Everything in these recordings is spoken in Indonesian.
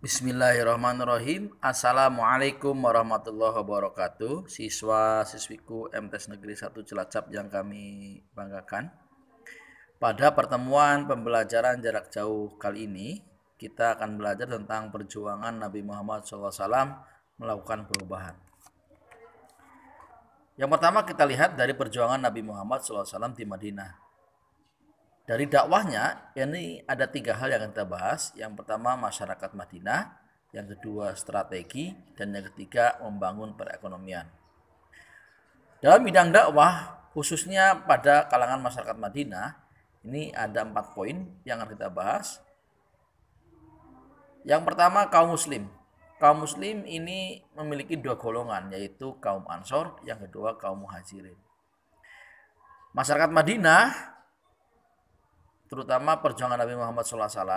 Bismillahirrahmanirrahim. Assalamualaikum warahmatullahi wabarakatuh. Siswa-siswiku MTs Negeri 1 Cilacap yang kami banggakan. Pada pertemuan pembelajaran jarak jauh kali ini, kita akan belajar tentang perjuangan Nabi Muhammad SAW melakukan perubahan. Yang pertama kita lihat dari perjuangan Nabi Muhammad SAW di Madinah. Dari dakwahnya, ini ada tiga hal yang kita bahas. Yang pertama masyarakat Madinah, yang kedua strategi, dan yang ketiga membangun perekonomian. Dalam bidang dakwah, khususnya pada kalangan masyarakat Madinah, ini ada empat poin yang akan kita bahas. Yang pertama kaum muslim. Kaum muslim ini memiliki dua golongan, yaitu kaum ansor, yang kedua kaum muhajirin. Masyarakat Madinah terutama perjuangan Nabi Muhammad SAW.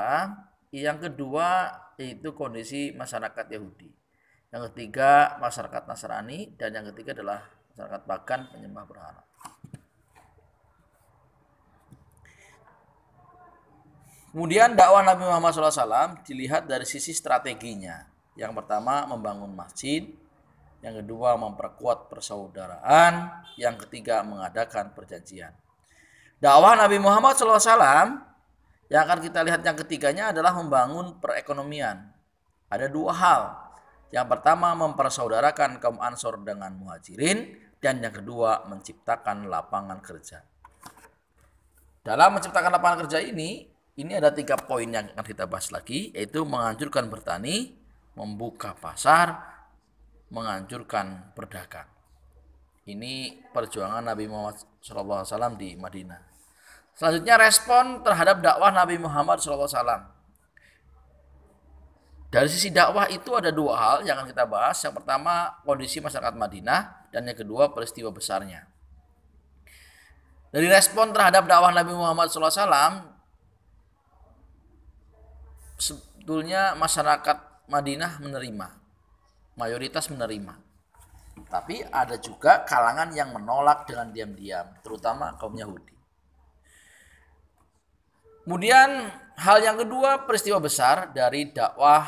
Yang kedua itu kondisi masyarakat Yahudi. Yang ketiga masyarakat Nasrani dan yang ketiga adalah masyarakat Pagan penyembah berhala. Kemudian dakwah Nabi Muhammad SAW dilihat dari sisi strateginya. Yang pertama membangun masjid, yang kedua memperkuat persaudaraan, yang ketiga mengadakan perjanjian dakwah Nabi Muhammad SAW yang akan kita lihat yang ketiganya adalah membangun perekonomian. Ada dua hal. Yang pertama mempersaudarakan kaum Ansor dengan Muhajirin dan yang kedua menciptakan lapangan kerja. Dalam menciptakan lapangan kerja ini, ini ada tiga poin yang akan kita bahas lagi, yaitu menghancurkan bertani, membuka pasar, menghancurkan perdagangan. Ini perjuangan Nabi Muhammad SAW di Madinah. Selanjutnya respon terhadap dakwah Nabi Muhammad SAW. Dari sisi dakwah itu ada dua hal yang akan kita bahas. Yang pertama kondisi masyarakat Madinah dan yang kedua peristiwa besarnya. Dari respon terhadap dakwah Nabi Muhammad SAW, sebetulnya masyarakat Madinah menerima, mayoritas menerima. Tapi ada juga kalangan yang menolak dengan diam-diam, terutama kaum Yahudi. Kemudian hal yang kedua peristiwa besar dari dakwah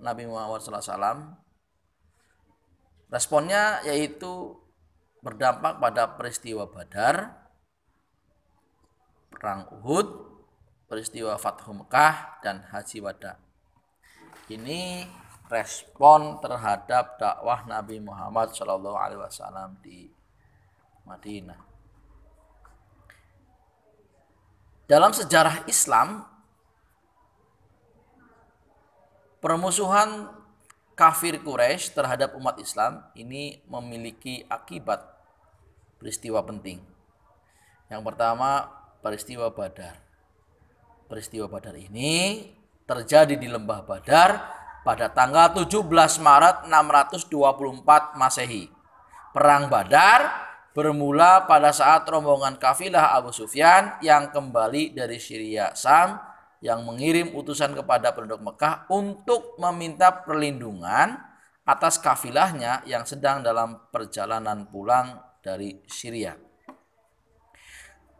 Nabi Muhammad SAW responnya yaitu berdampak pada peristiwa Badar, perang Uhud, peristiwa Fathu Mekah dan Haji Wada. Ini respon terhadap dakwah Nabi Muhammad SAW di Madinah. Dalam sejarah Islam, permusuhan kafir Quraisy terhadap umat Islam ini memiliki akibat peristiwa penting. Yang pertama, peristiwa Badar. Peristiwa Badar ini terjadi di lembah Badar pada tanggal 17 Maret 624 Masehi. Perang Badar bermula pada saat rombongan kafilah Abu Sufyan yang kembali dari Syria Sam yang mengirim utusan kepada penduduk Mekah untuk meminta perlindungan atas kafilahnya yang sedang dalam perjalanan pulang dari Syria.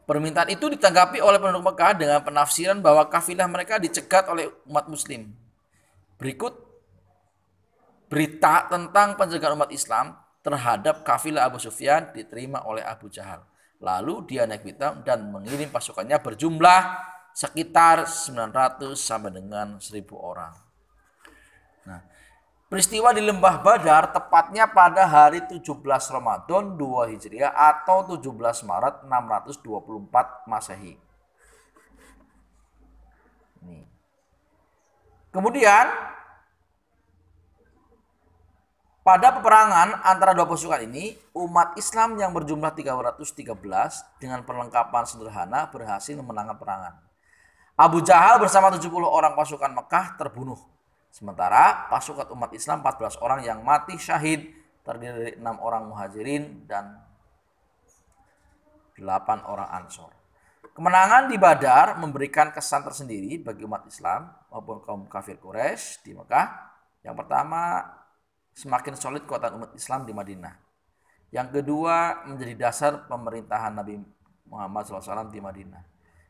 Permintaan itu ditanggapi oleh penduduk Mekah dengan penafsiran bahwa kafilah mereka dicegat oleh umat muslim. Berikut berita tentang pencegahan umat Islam terhadap kafilah Abu Sufyan diterima oleh Abu Jahal. Lalu dia naik hitam dan mengirim pasukannya berjumlah sekitar 900 sampai dengan 1000 orang. Nah, peristiwa di Lembah Badar tepatnya pada hari 17 Ramadan 2 Hijriah atau 17 Maret 624 Masehi. Kemudian pada peperangan antara dua pasukan ini, umat Islam yang berjumlah 313 dengan perlengkapan sederhana berhasil memenangkan perangan. Abu Jahal bersama 70 orang pasukan Mekah terbunuh. Sementara pasukan umat Islam 14 orang yang mati syahid terdiri dari 6 orang muhajirin dan 8 orang ansor. Kemenangan di Badar memberikan kesan tersendiri bagi umat Islam maupun kaum kafir Quraisy di Mekah. Yang pertama, semakin solid kekuatan umat Islam di Madinah. Yang kedua, menjadi dasar pemerintahan Nabi Muhammad SAW di Madinah.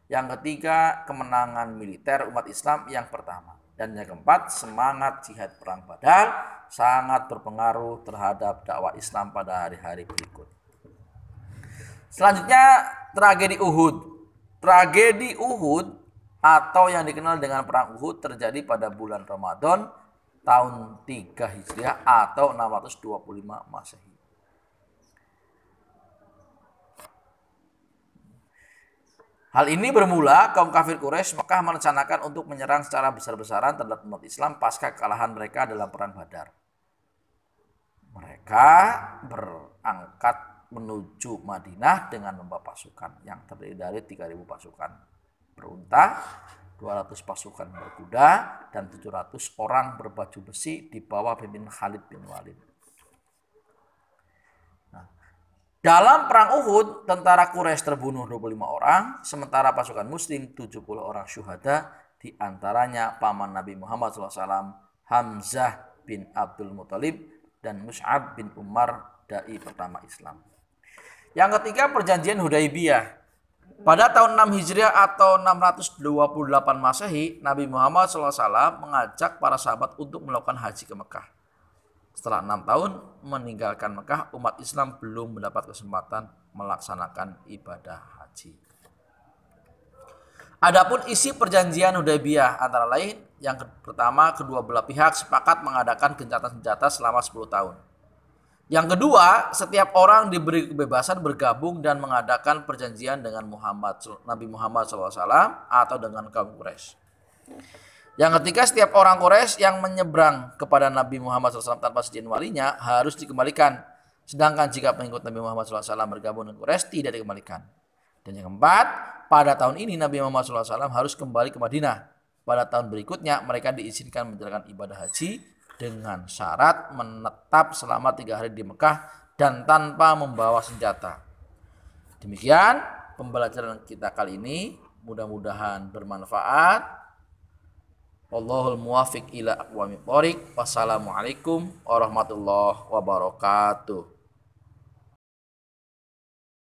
Yang ketiga, kemenangan militer umat Islam yang pertama. Dan yang keempat, semangat jihad perang badar sangat berpengaruh terhadap dakwah Islam pada hari-hari berikut. Selanjutnya, tragedi Uhud. Tragedi Uhud atau yang dikenal dengan Perang Uhud terjadi pada bulan Ramadan tahun 3 Hijriah atau 625 Masehi. Hal ini bermula kaum kafir Quraisy Mekah merencanakan untuk menyerang secara besar-besaran terhadap umat Islam pasca kekalahan mereka dalam perang Badar. Mereka berangkat menuju Madinah dengan membawa pasukan yang terdiri dari 3.000 pasukan berunta, 200 pasukan berkuda dan 700 orang berbaju besi di bawah pimpin Khalid bin Walid. Nah, dalam perang Uhud, tentara Quraisy terbunuh 25 orang, sementara pasukan Muslim 70 orang syuhada, di antaranya paman Nabi Muhammad SAW, Hamzah bin Abdul Muthalib dan Mus'ab bin Umar, dai pertama Islam. Yang ketiga perjanjian Hudaibiyah pada tahun 6 Hijriah atau 628 Masehi, Nabi Muhammad SAW mengajak para sahabat untuk melakukan haji ke Mekah. Setelah enam tahun meninggalkan Mekah, umat Islam belum mendapat kesempatan melaksanakan ibadah haji. Adapun isi perjanjian Hudaybiyah antara lain yang pertama kedua belah pihak sepakat mengadakan gencatan senjata selama 10 tahun. Yang kedua, setiap orang diberi kebebasan bergabung dan mengadakan perjanjian dengan Muhammad, Nabi Muhammad SAW atau dengan kaum Quraisy. Yang ketiga, setiap orang Quraisy yang menyeberang kepada Nabi Muhammad SAW tanpa seizin walinya harus dikembalikan. Sedangkan jika pengikut Nabi Muhammad SAW bergabung dengan Quraisy tidak dikembalikan. Dan yang keempat, pada tahun ini Nabi Muhammad SAW harus kembali ke Madinah. Pada tahun berikutnya mereka diizinkan menjalankan ibadah haji dengan syarat menetap selama tiga hari di Mekah dan tanpa membawa senjata. Demikian pembelajaran kita kali ini. Mudah-mudahan bermanfaat. Allahul muwafiq ila aqwamit thoriq. Wassalamualaikum warahmatullahi wabarakatuh.